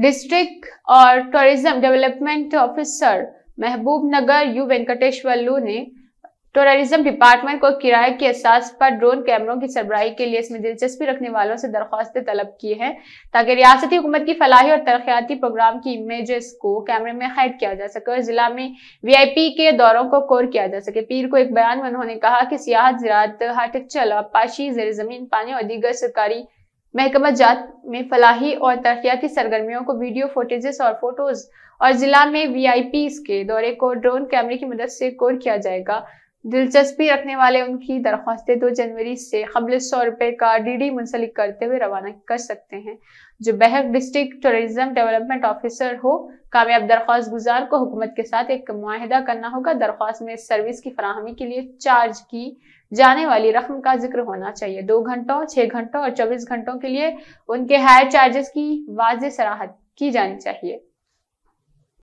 district और tourism development officer महबूब नगर you Venkatesh वल्लू ने टूरिज्म डिपार्टमेंट को किराए के एहसास पर ड्रोन कैमरों की सरबराही के लिए इसमें दिलचस्पी रखने वालों से दरख्वास्तें तलब की हैं ताकि रियासती हुकूमत की फलाही और तरक्याती प्रोग्राम की इमेजेस को कैमरे में कैद किया जा सके और जिला में वीआईपी के दौरों को कोर किया जा सके पीर को एक बयान में उन्होंने कहा कि सियाहत ज़रात आर्टिक्चर आबपाशी जेर जमीन पानी और दीगर सरकारी महकमा जात में फलाही और तरक्याती सरगर्मियों को वीडियो फोटेजेस और फोटोज और जिला में वीआईपीस के दौरे को ड्रोन कैमरे की मदद से कोर किया जाएगा दिलचस्पी रखने वाले उनकी दरख्वास्तें दो जनवरी से कबल सौ रुपये का डी डी मुंसलिक करते हुए रवाना कर सकते हैं जो बहक डिस्ट्रिक्ट टूरिज्म डेवलपमेंट ऑफिसर हो कामयाब दरख्वास्त गुजार को हुकूमत के साथ एक माहिदा करना होगा दरख्वास्त में सर्विस की फराहमी के लिए चार्ज की जाने वाली रकम का जिक्र होना चाहिए दो घंटों छः घंटों और चौबीस घंटों के लिए उनके हायर चार्जेस की वाज सराहत की जानी चाहिए